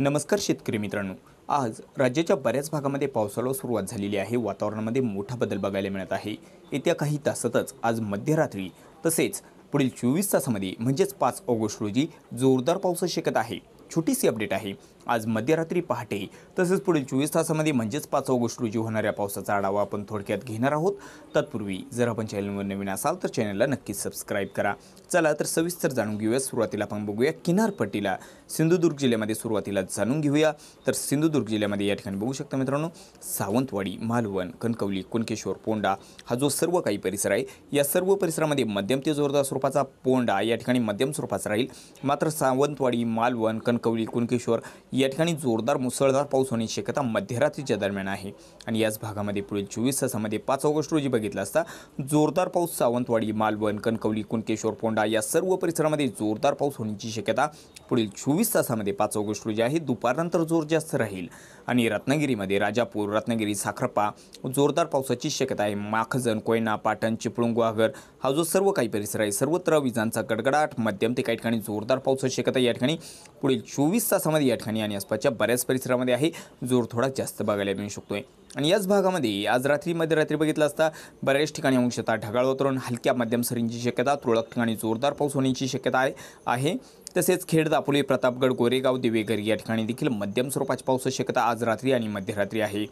नमस्कार शेतकरी मित्रांनो आज राज्याच्या बऱ्याच भागामध्ये पावसाला सुरुवात झालेली आहे वातावरणामध्ये मोठा बदल बघायला मिळत आहे येत्या काही तासातच आज मध्यरात्री तसेच पुढील चोवीस तासामध्ये म्हणजेच पाच ऑगस्ट रोजी जोरदार पाऊस शकत आहे छोटीशी अपडेट आहे आज मध्यरात्री पहाटे तसेच पुढील चोवीस तासामध्ये म्हणजेच पाच ऑगस्ट रोजी होणाऱ्या पावसाचा आढावा आपण थोडक्यात घेणार आहोत तत्पूर्वी जर आपण चॅनलवर नवीन असाल तर चॅनलला नक्कीच सबस्क्राईब करा चला तर सविस्तर जाणून घेऊया सुरुवातीला आपण बघूया किनारपट्टीला सिंधुदुर्ग जिल्ह्यामध्ये सुरुवातीला जाणून घेऊया तर सिंधुदुर्ग जिल्ह्यामध्ये या ठिकाणी बघू शकता मित्रांनो सावंतवाडी मालवण कणकवली कुणकेश्वर पोंडा हा जो सर्व काही परिसर आहे या सर्व परिसरामध्ये मध्यम ते जोरदार स्वरूपाचा पोंडा या ठिकाणी मध्यम स्वरूपाचा राहील मात्र सावंतवाडी मालवण कणकवली कुणकेश्वर या ठिकाणी जोरदार मुसळधार पाऊस होण्याची शक्यता मध्यरात्रीच्या दरम्यान आहे आणि याच भागामध्ये पुढील चोवीस तासामध्ये पाच ऑगस्ट रोजी बघितला असता जोरदार पाऊस सावंतवाडी मालवण कणकवली कुणकेश्वर पोंडा या सर्व परिसरामध्ये जोरदार पाऊस होण्याची शक्यता पुढील चोवीस तासामध्ये पाच ऑगस्ट रोजी आहे दुपारनंतर जोर जास्त राहील आणि रत्नागिरीमध्ये राजापूर रत्नागिरी साखरपा जोरदार पावसाची शक्यता आहे माखजन कोयना पाटण चिपळूण गुहागर हा जो सर्व काही परिसर आहे सर्वत्र विजांचा गडगडाट मध्यम ते काही ठिकाणी जोरदार पावसाची शक्यता या ठिकाणी पुढील चोवीस तासामध्ये या ठिकाणी आणि आसपासच्या बऱ्याच परिसरामध्ये आहे जोर थोडा जास्त बघायला मिळू शकतोय आणि याच भागामध्ये आज रात्री मध्यरात्री बघितलं असता बऱ्याच ठिकाणी अंशतः ढगाळ वातावरण हलक्या मध्यम सरींची शक्यता तुरळक ठिकाणी जोरदार पाऊस होण्याची शक्यता आहे तसेच खेड दापोली प्रतापगड गोरेगाव दिवेघर या ठिकाणी देखील मध्यम स्वरूपाची पावसाची शक्यता आज रात्री आणि मध्यरात्री आहे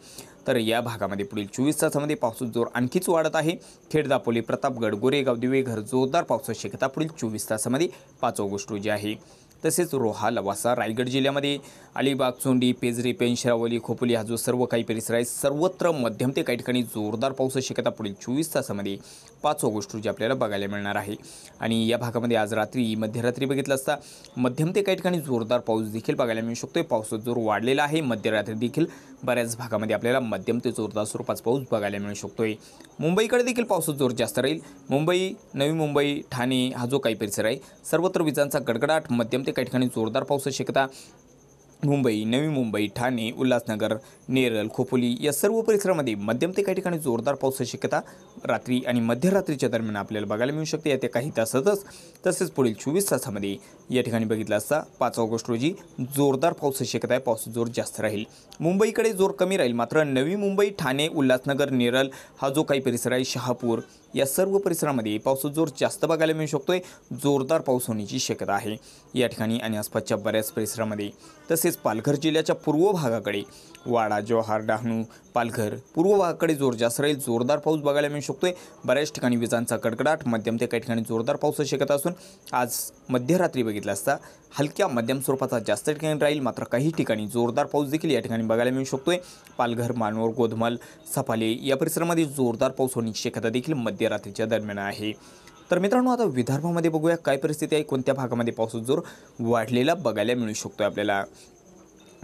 तर या भागामध्ये पुढील चोवीस तासामध्ये पावसाचा जोर आणखीच वाढत आहे खेड दापोली प्रतापगड गोरेगाव दिवेघर जोरदार पावसाची शक्यता पुढील चोवीस तासामध्ये पाच ऑगस्ट रोजी आहे तसेच रोहा लवासा रायगड जिल्ह्यामध्ये अलिबाग चोंडी पेजरी पेनशरावली खोपोली हा जो सर्व काही परिसर आहे सर्वत्र मध्यम ते काही ठिकाणी जोरदार पाऊस शक्यता पुढील चोवीस तासामध्ये पाच ऑगस्ट रोजी आपल्याला बघायला मिळणार आहे आणि या भागामध्ये आज रात्री मध्यरात्री बघितलं असता मध्यम ते काही ठिकाणी जोरदार पाऊस देखील बघायला मिळू शकतो पावसाचा जोर वाढलेला आहे मध्यरात्री देखील बऱ्याच भागामध्ये आपल्याला मध्यम ते जोरदार स्वरूपाचा पाऊस बघायला मिळू शकतोय मुंबईकडे देखील पावसाचा जोर जास्त राहील मुंबई नवी मुंबई ठाणे हा जो काही परिसर आहे सर्वत्र विजांचा गडगडाट मध्यम ते काही ठिकाणी जोरदार पाऊस शक्यता मुंबई नवी मुंबई ठाणे उल्हासनगर नेरळ खोपोली या सर्व परिसरामध्ये मध्यम ते काही ठिकाणी जोरदार पावसाची शक्यता रात्री आणि मध्यरात्रीच्या दरम्यान आपल्याला बघायला मिळू शकते येत्या काही तासातच तसेच पुढील चोवीस तासामध्ये या ठिकाणी बघितलं असता पाच ऑगस्ट रोजी जोरदार पावसाची शक्यता आहे पाऊस जोर जास्त राहील मुंबईकडे जोर कमी राहील मात्र नवी मुंबई ठाणे उल्हासनगर नेरळ हा जो काही परिसर आहे शहापूर या सर्व परिसरामध्ये पावसाचा जोर जास्त बघायला मिळू शकतोय जोरदार पाऊस होण्याची शक्यता आहे या ठिकाणी आणि आसपासच्या बऱ्याच परिसरामध्ये तसेच तसेच पालघर जिल्ह्याच्या पूर्व भागाकडे वाडा जोहार डहाणू पालघर पूर्व भागाकडे जोर जास्त राहील जोरदार पाऊस बघायला मिळू शकतोय बऱ्याच ठिकाणी विजांचा कडकडाट मध्यम ते काही ठिकाणी जोरदार पाऊस शक्यता असून आज मध्यरात्री बघितला असता हलक्या मध्यम स्वरूपाचा जास्त ठिकाणी राहील मात्र काही ठिकाणी जोरदार पाऊस देखील या ठिकाणी बघायला मिळू शकतोय पालघर मानोर गोधमाल सफाले या परिसरामध्ये जोरदार पाऊस होण्याची शक्यता देखील मध्यरात्रीच्या दरम्यान आहे तर मित्रांनो आता विदर्भामध्ये बघूया काय परिस्थिती आहे कोणत्या भागामध्ये पाऊस जोर वाढलेला बघायला मिळू शकतो आपल्याला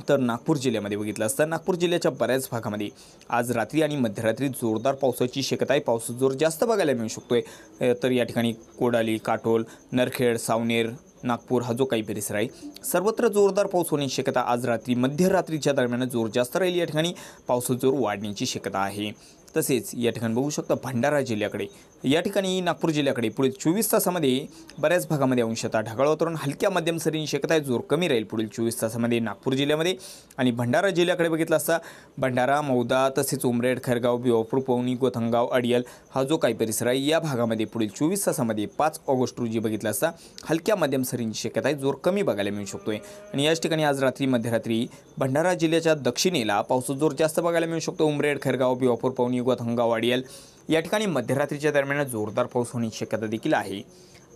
तर नागपूर जिल्ह्यामध्ये बघितलं असता नागपूर जिल्ह्याच्या बऱ्याच भागामध्ये आज रात्री आणि मध्यरात्री जोरदार पावसाची शक्यता आहे पाऊस जोर जास्त बघायला मिळू शकतो आहे तर या ठिकाणी कोडाली काटोल नरखेड सावनेर नागपूर हा जो काही परिसर आहे सर्वत्र जोरदार पाऊस होण्याची शक्यता आज रात्री मध्यरात्रीच्या दरम्यान जोर जास्त राहील या ठिकाणी पावसाचा जोर वाढण्याची शक्यता आहे तसेच या ठिकाणी बघू शकतो भंडारा जिल्ह्याकडे या ठिकाणी नागपूर जिल्ह्याकडे पुढील चोवीस तासामध्ये बऱ्याच भागामध्ये अंशतः ढगाळ वातावरण हलक्या मध्यम सरींची शक्यता आहे जोर कमी राहील पुढील चोवीस तासामध्ये नागपूर जिल्ह्यामध्ये आणि भंडारा जिल्ह्याकडे बघितला असता भंडारा मौदा तसेच उमरेड खरगाव बिवापूर पवनी गोथंगाव अडियल हा जो काही परिसर आहे या भागामध्ये पुढील चोवीस तासामध्ये पाच ऑगस्ट रोजी बघितला असता हलक्या मध्यम सरींची शक्यता आहे जोर कमी बघायला मिळू शकतोय आणि याच ठिकाणी आज रात्री मध्यरात्री भंडारा जिल्ह्याच्या दक्षिणेला पावसाचा जोर जास्त बघायला मिळू शकतो उमरेड खरगाव बिवापूर पवनी युगात हंगा वाढेल या ठिकाणी मध्यरात्रीच्या दरम्यान जोरदार पाऊस होण्याची शक्यता देखील आहे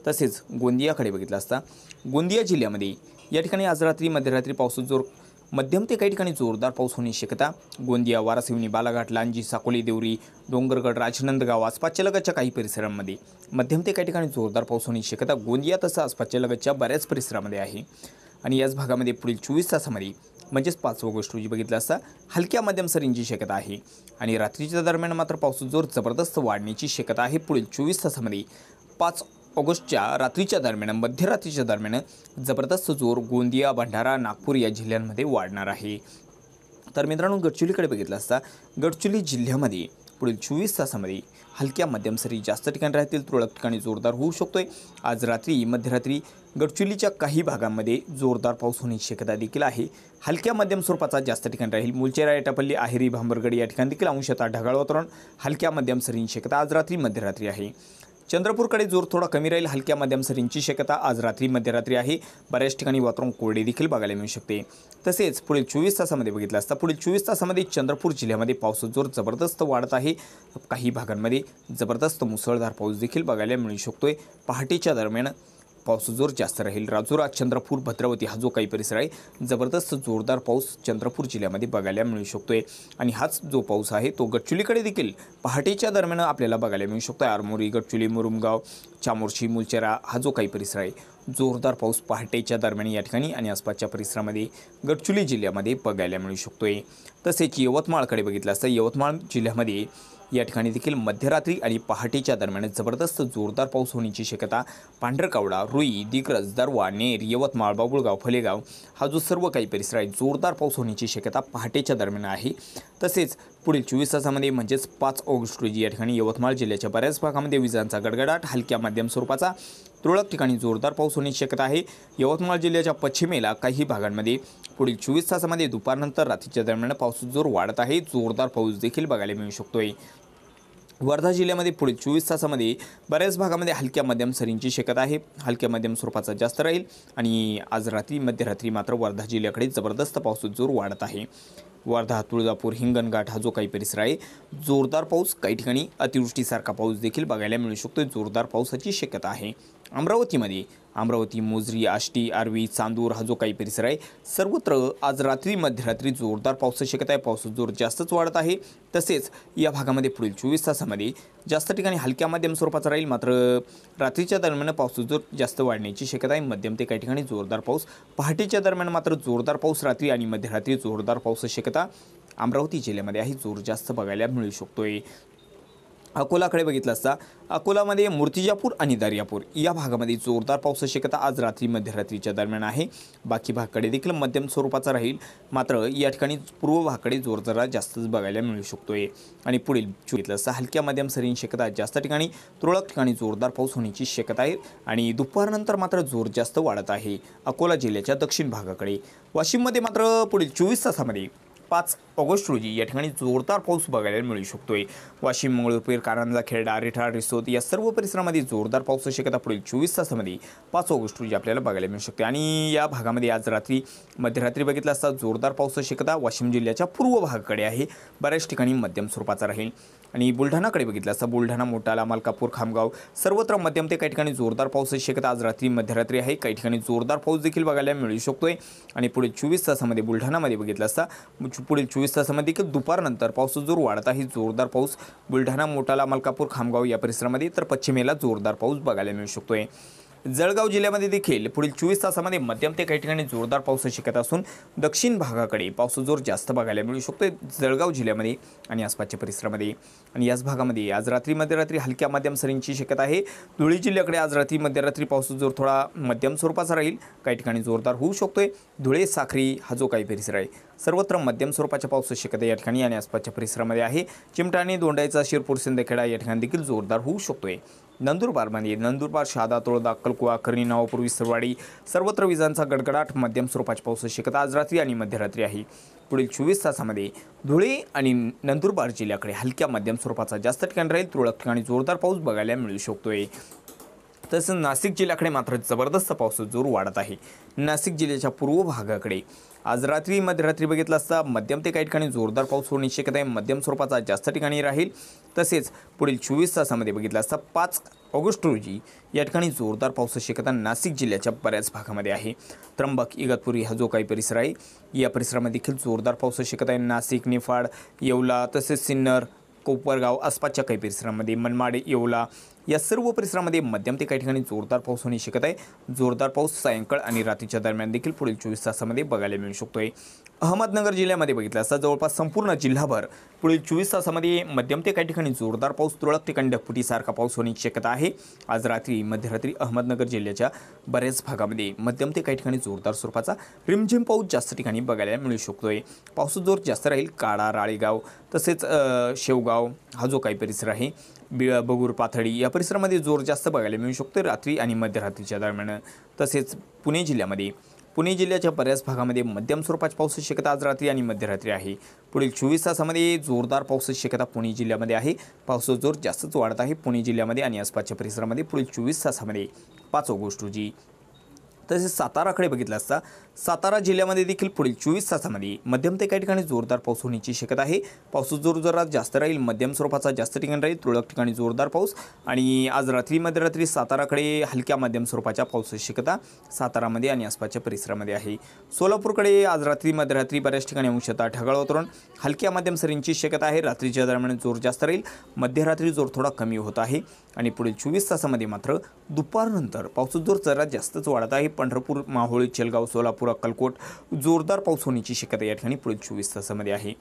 तसेच गोंदियाकडे बघितलं असता गोंदिया जिल्ह्यामध्ये या ठिकाणी आज रात्री मध्यरात्री पाऊस जोर मध्यम ते काही ठिकाणी जोरदार पाऊस होण्याची शक्यता गोंदिया वारासिवनी बालाघाट लांजी साकोली देवरी डोंगरगड राजनंदगाव आसपासच्या लगतच्या काही परिसरांमध्ये मध्यम ते काही ठिकाणी जोरदार पाऊस होण्याची शक्यता गोंदिया तसं आसपासच्या लगतच्या बऱ्याच परिसरामध्ये आहे आणि याच भागामध्ये पुढील चोवीस तासामध्ये म्हणजेच पाचवं गोष्ट रोजी बघितलं असता हलक्या मध्यम सरींची शक्यता आहे आणि रात्रीच्या दरम्यान मात्र पावसाचा जोर जबरदस्त वाढण्याची शक्यता आहे पुढील चोवीस तासामध्ये पाच ऑगस्टच्या रात्रीच्या दरम्यान मध्यरात्रीच्या दरम्यान जबरदस्त जोर गोंदिया भंडारा नागपूर या जिल्ह्यांमध्ये वाढणार आहे तर मित्रांनो गडचिरोलीकडे बघितलं असता गडचिरोली जिल्ह्यामध्ये पुढील चोवीस तासामध्ये हलक्या मध्यम सरी जास्त ठिकाणी राहतील तुरळक ठिकाणी जोरदार होऊ शकतो आहे आज रात्री मध्यरात्री गडचिरोलीच्या काही भागांमध्ये जोरदार पाऊस होण्याची शक्यता देखील आहे हलक्या मध्यम स्वरूपाचा जास्त ठिकाणी राहील मुलचेरा एटापल्ली आहेरी भांबरगड या ठिकाणी देखील अंशतः ढगाळ वातावरण हलक्या मध्यम सरींची शक्यता आज रात्री मध्यरात्री आहे चंद्रपूरकडे जोर थोडा कमी राहील हलक्या मध्यम सरींची शक्यता आज रात्री मध्यरात्री आहे बऱ्याच ठिकाणी वातावरण कोरडे देखील बघायला मिळू शकते तसेच पुढील चोवीस तासामध्ये बघितलं असता पुढील चोवीस तासामध्ये चंद्रपूर जिल्ह्यामध्ये पाऊस जोर जबरदस्त वाढत आहे काही भागांमध्ये जबरदस्त मुसळधार पाऊस देखील बघायला मिळू शकतोय पहाटेच्या दरम्यान पाऊस जोर जास्त राहील राजोरा चंद्रपूर भद्रवती हा जो काही परिसर आहे जबरदस्त जोरदार पाऊस चंद्रपूर जिल्ह्यामध्ये बघायला मिळू शकतो आहे आणि हाच जो पाऊस आहे तो गडचुलीकडे देखील पहाटेच्या दरम्यान आपल्याला बघायला मिळू शकतो आहे आरमोरी गडचुली मुरुमगाव चामोर्शी मुलचेरा हा जो काही परिसर आहे जोरदार पाऊस पहाटेच्या दरम्यान या ठिकाणी आणि आसपासच्या परिसरामध्ये गडचुली जिल्ह्यामध्ये बघायला मिळू शकतो आहे तसेच यवतमाळकडे बघितलं असतं यवतमाळ जिल्ह्यामध्ये या ठिकाणी देखील मध्यरात्री आणि पहाटेच्या दरम्यान जबरदस्त जोरदार पाऊस होण्याची शक्यता पांढरकावडा रुई दिग्रज दरवा नेर यवतमाळ बाबुळगाव फलेगाव हा जो सर्व काही परिसर आहे जोरदार पाऊस होण्याची शक्यता पहाटेच्या दरम्यान आहे तसेच पुढील चोवीस तासामध्ये म्हणजेच पाच ऑगस्ट रोजी या ठिकाणी यवतमाळ जिल्ह्याच्या बऱ्याच भागामध्ये विजांचा गडगडाट हलक्या माध्यम स्वरूपाचा तुरळक ठिकाणी जोरदार पाऊस होण्याची शक्यता आहे यवतमाळ जिल्ह्याच्या पश्चिमेला काही भागांमध्ये पुढील चोवीस तासामध्ये दुपारनंतर रात्रीच्या दरम्यान पाऊस जोर वाढत आहे जोरदार पाऊस देखील बघायला मिळू शकतोय वर्धा जिल्ह्यामध्ये पुढील चोवीस तासामध्ये बऱ्याच भागामध्ये हलक्या मध्यम सरींची शक्यता आहे हलक्या मध्यम स्वरूपाचा जास्त राहील आणि आज रात्री मध्यरात्री मात्र वर्धा जिल्ह्याकडे जबरदस्त पाऊस जोर वाढत आहे वर्धा तुळजापूर हिंगणघाट हा जो काही परिसर आहे जोरदार पाऊस काही ठिकाणी अतिवृष्टीसारखा पाऊस देखील बघायला मिळू शकतो जोरदार पावसाची शक्यता आहे अमरावतीमध्ये अमरावती मोजरी आष्टी आर्वी चांदूर हा जो काही परिसर आहे सर्वत्र आज रात्री मध्यरात्री जोरदार पाऊस शक्यता आहे पावसाचा जोर जास्तच वाढत आहे तसेच या भागामध्ये पुढील चोवीस तासामध्ये जास्त ठिकाणी हलक्या मध्यम स्वरूपाचा राहील मात्र रात्रीच्या दरम्यान पावसाचा जोर जास्त वाढण्याची शक्यता आहे मध्यम ते काही ठिकाणी जोरदार पाऊस पहाटेच्या दरम्यान मात्र जोरदार पाऊस रात्री आणि मध्यरात्री जोरदार पाऊस शक्यता अमरावती जिल्ह्यामध्ये आहे जोर जास्त बघायला मिळू शकतोय अकोलाकडे बघितलं असता अकोलामध्ये मूर्तिजापूर आणि दर्यापूर या भागामध्ये जोरदार पावसाची शक्यता आज रात्री मध्यरात्रीच्या दरम्यान आहे बाकी भागाकडे देखील मध्यम स्वरूपाचा राहील मात्र या ठिकाणी पूर्व भागकडे जोरदार जास्तच बघायला मिळू शकतोय आणि पुढील घेतलं असता हलक्या मध्यम सरींची शक्यता जास्त ठिकाणी तुरळक ठिकाणी जोरदार पाऊस होण्याची शक्यता आहे आणि दुपारनंतर मात्र जोर जास्त वाढत आहे अकोला जिल्ह्याच्या दक्षिण भागाकडे वाशिममध्ये मात्र पुढील चोवीस तासामध्ये पाच ऑगस्ट रोजी या ठिकाणी जोरदार पाऊस बघायला मिळू शकतोय वाशिम मंगळूरपीर कारंजा खेरडा रिठाळ रिसोद या सर्व परिसरामध्ये जोरदार पाऊस शक्यता पुढील चोवीस तासामध्ये पाच ऑगस्ट रोजी आपल्याला बघायला मिळू शकते आणि या भागामध्ये आज रात्री मध्यरात्री बघितला असता जोरदार पाऊस शक्यता वाशिम जिल्ह्याच्या पूर्व भागाकडे आहे बऱ्याच ठिकाणी मध्यम स्वरूपाचा राहील आणि बुलढाणाकडे बघितलं असता बुलढाणा मोटाला मलकापूर खामगाव सर्वत्र मध्यम ते काही ठिकाणी जोरदार पाऊस शक्यता आज रात्री मध्यरात्री आहे काही ठिकाणी जोरदार पाऊस देखील बघायला मिळू शकतोय आणि पुढे चोवीस तासामध्ये बुलढाणामध्ये बघितलं असता पुढील चोवीस तासामध्ये की दुपारनंतर पाऊस जोर वाढत आहे जोरदार पाऊस बुलढाणा मोटाला मलकापूर खामगाव या परिसरामध्ये तर पश्चिमेला जोरदार पाऊस बघायला मिळू शकतोय जळगाव जिल्ह्यामध्ये देखील पुढील चोवीस तासामध्ये मध्यम ते काही ठिकाणी जोरदार पावसाची शक्यता असून दक्षिण भागाकडे जोर जास्त बघायला मिळू शकतो जळगाव जिल्ह्यामध्ये आणि आसपासच्या परिसरामध्ये आणि याच भागामध्ये आज रात्री मध्यरात्री हलक्या मध्यम सरींची शक्यता आहे धुळे जिल्ह्याकडे आज रात्री मध्यरात्री जोर थोडा मध्यम स्वरूपाचा राहील काही ठिकाणी जोरदार होऊ शकतोय धुळे साखरी हा जो काही परिसर आहे सर्वत्र मध्यम स्वरूपाच्या पावसाची शक्यता या ठिकाणी आणि आसपासच्या परिसरामध्ये आहे चिमटा आणि दोंडाईचा शिरपूर सिंदखेडा या ठिकाणी देखील जोरदार होऊ शकतोय नंदुरबारमध्ये नंदुरबार शहादा तोळदा अक्कलकुवा करणी नावापूर्वी सरवाडी सर्वत्र विजांचा गडगडाट मध्यम स्वरूपाची पाऊस शिकत आज रात्री आणि मध्यरात्री आहे पुढील चोवीस तासामध्ये धुळे आणि नंदुरबार जिल्ह्याकडे हलक्या मध्यम स्वरूपाचा जास्त ठिकाण राहील तुरळक ठिकाणी जोरदार पाऊस बघायला मिळू शकतोय तसंच नाशिक जिल्ह्याकडे मात्र जबरदस्त पावसाचा जोर वाढत आहे नाशिक जिल्ह्याच्या पूर्व भागाकडे आज रात्री मध्यरात्री बघितलं असता मध्यम ते काही ठिकाणी जोरदार पाऊस होण्याची शक्यता आहे मध्यम स्वरूपाचा जास्त ठिकाणी राहील तसेच पुढील चोवीस तासामध्ये बघितलं असता पाच ऑगस्ट रोजी या ठिकाणी जोरदार पाऊस शक्यता नाशिक जिल्ह्याच्या बऱ्याच भागामध्ये आहे त्र्यंबक इगतपुरी हा जो काही परिसर आहे या परिसरामध्ये देखील जोरदार पाऊस शक्यता आहे नाशिक निफाड येवला तसेच सिन्नर कोपरगाव आसपासच्या काही परिसरामध्ये मनमाडे येवला या सर्व परिसरामध्ये मध्यम ते काही ठिकाणी जोरदार पाऊस होणे शक्यता आहे जोरदार पाऊस सायंकाळ आणि रात्रीच्या दरम्यान देखील पुढील चोवीस तासामध्ये बघायला मिळू शकतो अहमदनगर जिल्ह्यामध्ये बघितलं असता जवळपास संपूर्ण जिल्हाभर पुढील चोवीस तासामध्ये मध्यम ते काही ठिकाणी जोरदार पाऊस तुरळक ते कंडकपुटीसारखा पाऊस होण्याची शक्यता आहे आज रात्री मध्यरात्री अहमदनगर जिल्ह्याच्या बऱ्याच भागामध्ये मध्यम ते काही ठिकाणी जोरदार स्वरूपाचा रिमझिम पाऊस जास्त ठिकाणी बघायला मिळू शकतो आहे पावसाचा जोर जास्त राहील काळा राळेगाव तसेच शेवगाव हा जो काही परिसर आहे बिळ बगूर पाथडी या परिसरामध्ये जोर जास्त बघायला मिळू शकतो रात्री आणि मध्यरात्रीच्या दरम्यान तसेच पुणे जिल्ह्यामध्ये पुणे जिल्ह्याच्या बऱ्याच भागामध्ये मध्यम स्वरूपाची पावस शक्यता आज रात्री आणि मध्यरात्री आहे पुढील चोवीस तासामध्ये जोरदार पावस शक्यता पुणे जिल्ह्यामध्ये आहे पाऊस जोर जास्तच वाढत आहे पुणे जिल्ह्यामध्ये आणि आसपासच्या परिसरामध्ये पुढील चोवीस तासामध्ये पाच ऑगस्ट रोजी तसेच साताराकडे बघितलं असता सातारा जिल्ह्यामध्ये देखील पुढील चोवीस तासामध्ये मध्यम ते काही ठिकाणी जोरदार पाऊस होण्याची शक्यता आहे पाऊस जोर जोरात जास्त राहील मध्यम स्वरूपाचा जास्त ठिकाणी राहील तुरळक ठिकाणी जोरदार पाऊस आणि आज रात्री मध्यरात्री साताराकडे हलक्या मध्यम स्वरूपाच्या पावसाची शक्यता सातारामध्ये आणि आसपासच्या परिसरामध्ये आहे सोलापूरकडे आज रात्री मध्यरात्री बऱ्याच ठिकाणी अंशतः ढगाळ वातावरण हलक्या मध्यम सरींची शक्यता आहे रात्रीच्या दरम्यान जोर जास्त राहील मध्यरात्री जोर थोडा कमी होत आहे आणि पुढील चोवीस तासामध्ये मात्र दुपारनंतर पावसाचा जोर जरा जास्तच वाढत आहे पंढरपूर माहोळी चेलगाव सोलापूर अक्कलकोट जोरदार पाऊस होण्याची शक्यता या ठिकाणी पुढील चोवीस तासामध्ये आहे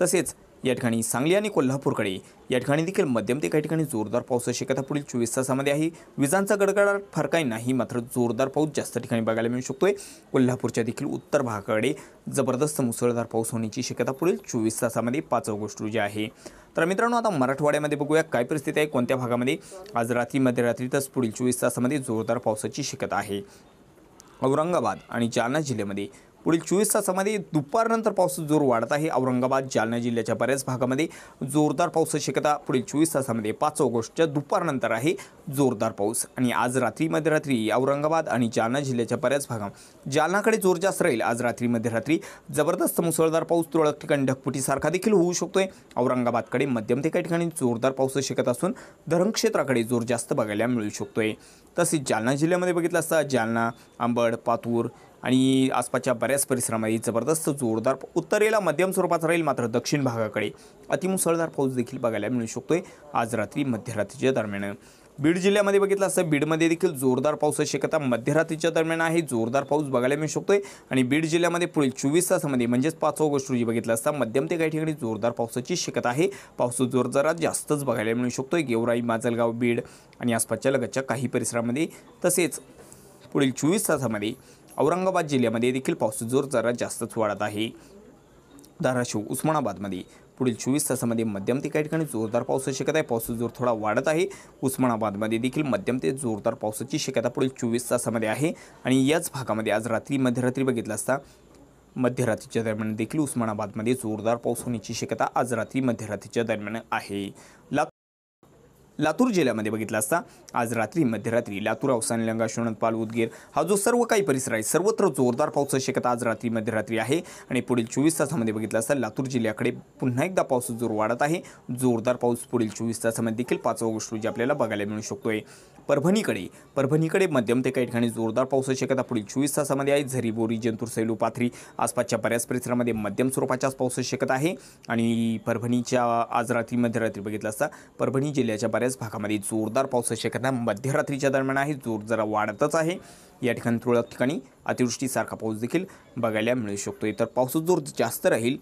तसेच या ठिकाणी सांगली आणि कोल्हापूरकडे या ठिकाणी देखील मध्यम ते काही ठिकाणी जोरदार पावसाची शक्यता पुढील चोवीस तासामध्ये आहे विजांचा गडगडाट फार काही नाही मात्र जोरदार पाऊस जास्त ठिकाणी बघायला मिळू शकतोय कोल्हापूरच्या देखील उत्तर भागाकडे जबरदस्त मुसळधार पाऊस होण्याची शक्यता पुढील चोवीस तासामध्ये पाच ऑगस्ट रोजी आहे तर मित्रांनो आता मराठवाड्यामध्ये बघूया काय परिस्थिती आहे कोणत्या भागामध्ये आज रात्री मध्यरात्री पुढील चोवीस तासामध्ये जोरदार पावसाची शक्यता आहे औरंगाबाद आणि जालना जिल्ह्यामध्ये पुढील चोवीस तासामध्ये दुपारनंतर पावसाचा जोर वाढत आहे औरंगाबाद जालना जिल्ह्याच्या बऱ्याच भागामध्ये जोरदार पावसाची शक्यता पुढील चोवीस तासामध्ये पाच ऑगस्टच्या दुपारनंतर आहे जोरदार पाऊस आणि आज रात्री मध्यरात्री औरंगाबाद आणि जालना जिल्ह्याच्या बऱ्याच भागा जालनाकडे जोर जास्त राहील आज रात्री मध्यरात्री जबरदस्त मुसळधार पाऊस तुरळक ठिकाणी ढकपुटीसारखा देखील होऊ शकतोय औरंगाबादकडे मध्यम ते काही ठिकाणी जोरदार पावसाची शक्यता असून धरमक्षेत्राकडे जोर जास्त बघायला मिळू शकतोय तसेच जालना जिल्ह्यामध्ये बघितलं असता जालना आंबड पातूर आणि आसपासच्या बऱ्याच परिसरामध्ये जबरदस्त जोरदार उत्तरेला मध्यम स्वरूपात राहील मात्र दक्षिण भागाकडे अतिमुसळधार पाऊस देखील बघायला मिळू शकतोय आज रात्री मध्यरात्रीच्या दरम्यान बीड जिल्ह्यामध्ये बघितलं असं बीडमध्ये देखील जोरदार पावसाची शक्यता मध्यरात्रीच्या दरम्यान आहे जोरदार पाऊस बघायला मिळू शकतोय आणि बीड जिल्ह्यामध्ये पुढील चोवीस तासामध्ये म्हणजेच पाच ऑगस्ट रोजी बघितलं असता मध्यम ते काही ठिकाणी जोरदार पावसाची शक्यता आहे पाऊस जोरदारात जास्तच बघायला मिळू शकतोय गेवराई माजलगाव बीड आणि आसपासच्या लगतच्या काही परिसरामध्ये तसेच पुढील चोवीस तासामध्ये औरंगाबाद जिल्ह्यामध्ये देखील पाऊस जोर जरा जास्तच वाढत आहे धाराशिव उस्मानाबादमध्ये पुढील चोवीस तासामध्ये मध्यम ते काही ठिकाणी जोरदार पावसाची शक्यता आहे पावसाचा जोर थोडा वाढत आहे उस्मानाबादमध्ये देखील मध्यम ते जोरदार पावसाची शक्यता पुढील चोवीस तासामध्ये आहे आणि याच भागामध्ये आज रात्री मध्यरात्री बघितलं असता मध्यरात्रीच्या दरम्यान देखील उस्मानाबादमध्ये जोरदार पाऊस होण्याची शक्यता आज रात्री मध्यरात्रीच्या दरम्यान आहे लाग लातूर जिल्ह्यामध्ये बघितला असता आज रात्री मध्यरात्री लातूर औसा लंगा शिवणत पाल उदगीर हा जो सर्व काही परिसर आहे सर्वत्र जोरदार पाऊस शक्यता आज रात्री मध्यरात्री आहे आणि पुढील चोवीस तासामध्ये बघितलं असता लातूर जिल्ह्याकडे पुन्हा एकदा पाऊस जोर वाढत आहे जोरदार पाऊस पुढील चोवीस तासामध्ये देखील पाच ऑगस्ट रोजी आपल्याला बघायला मिळू शकतोय परभणीकडे परभणीकडे मध्यम ते काही ठिकाणी जोरदार पाऊस शक्यता पुढील चोवीस तासामध्ये आहे झरी बोरी जंतूर सैलू पाथरी आसपासच्या बऱ्याच परिसरामध्ये मध्यम स्वरूपाच्याच पाऊस शक्यता आहे आणि परभणीच्या आज रात्री मध्यरात्री बघितलं असता परभणी जिल्ह्याच्या बऱ्याच बऱ्याच भागामध्ये जोरदार पावसाची शक्यता मध्यरात्रीच्या दरम्यान आहे जोर जरा वाढतच आहे या ठिकाणी तुरळक ठिकाणी अतिवृष्टीसारखा पाऊस देखील बघायला मिळू शकतो इतर पावसाचा जोर जास्त राहील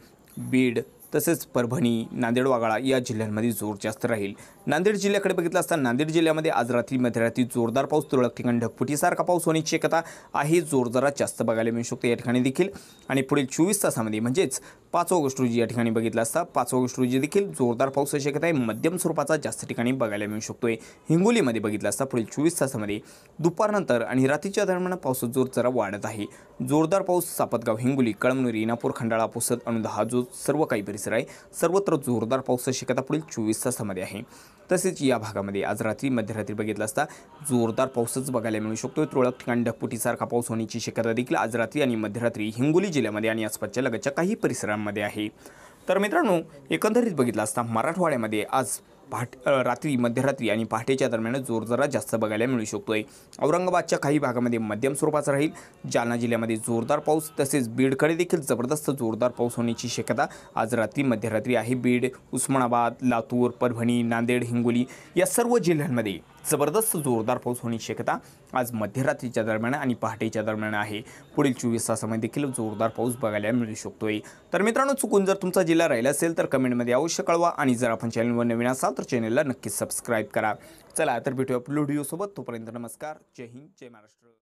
बीड तसेच परभणी नांदेड वागाळा या जिल्ह्यांमध्ये जोर जास्त राहील नांदेड जिल्ह्याकडे बघितलं असता नांदेड जिल्ह्यामध्ये आज रात्री मध्यरात्री जोरदार पाऊस तुरळक ठिकाणी ढगफुटीसारखा पाऊस होण्याची शक्यता आहे जोरदारात जास्त बघायला मिळू शकतो या ठिकाणी देखील आणि पुढील चोवीस तासामध्ये म्हणजेच पाच ऑगस्ट रोजी या ठिकाणी बघितलं असता पाच ऑगस्ट रोजी देखील जोरदार पाऊस अशी शक्यता आहे मध्यम स्वरूपाचा जास्त ठिकाणी बघायला मिळू शकतोय हिंगोलीमध्ये बघितलं असता पुढील चोवीस तासामध्ये दुपारनंतर आणि रात्रीच्या दरम्यान पाऊस जोर जरा वाढत आहे जोरदार पाऊस सापतगाव हिंगोली कळमनुरी इनापूर खंडाळा पुसत अनुदहा जो सर्व काही परिसर सर्वत्र जोरदार पाऊस शक्यता पुढील चोवीस तासामध्ये आहे तसेच या भागामध्ये आज रात्री मध्यरात्री बघितलं असता जोरदार पाऊसच बघायला मिळू शकतो तुळक ठिकाणी ढगपुटीसारखा पाऊस होण्याची शक्यता देखील आज रात्री आणि मध्यरात्री हिंगोली जिल्ह्यामध्ये आणि आसपासच्या लगतच्या काही परिसरांमध्ये आहे तर मित्रांनो एकंदरीत बघितलं असता मराठवाड्यामध्ये आज पहाट रात्री मध्यरात्री आणि पहाटेच्या दरम्यान जोरदारात जास्त बघायला मिळू शकतो आहे औरंगाबादच्या काही भागामध्ये मध्यम स्वरूपाचा राहील जालना जिल्ह्यामध्ये जोरदार पाऊस तसेच बीडकडे देखील जबरदस्त जोरदार पाऊस होण्याची शक्यता आज रात्री मध्यरात्री आहे बीड उस्मानाबाद लातूर परभणी नांदेड हिंगोली या सर्व जिल्ह्यांमध्ये जबरदस्त जोरदार पाऊस होण्याची शक्यता आज मध्यरात्रीच्या दरम्यान आणि पहाटेच्या दरम्यान आहे पुढील चोवीस तासामध्ये देखील जोरदार पाऊस बघायला मिळू शकतोय तर मित्रांनो चुकून जर तुमचा जिल्हा राहिला असेल तर कमेंटमध्ये अवश्य कळवा आणि जर आपण चॅनलवर नवीन असाल तर चॅनलला नक्कीच सबस्क्राईब करा चला तर भेटूया व्हिडिओसोबत तोपर्यंत नमस्कार जय हिंद जय महाराष्ट्र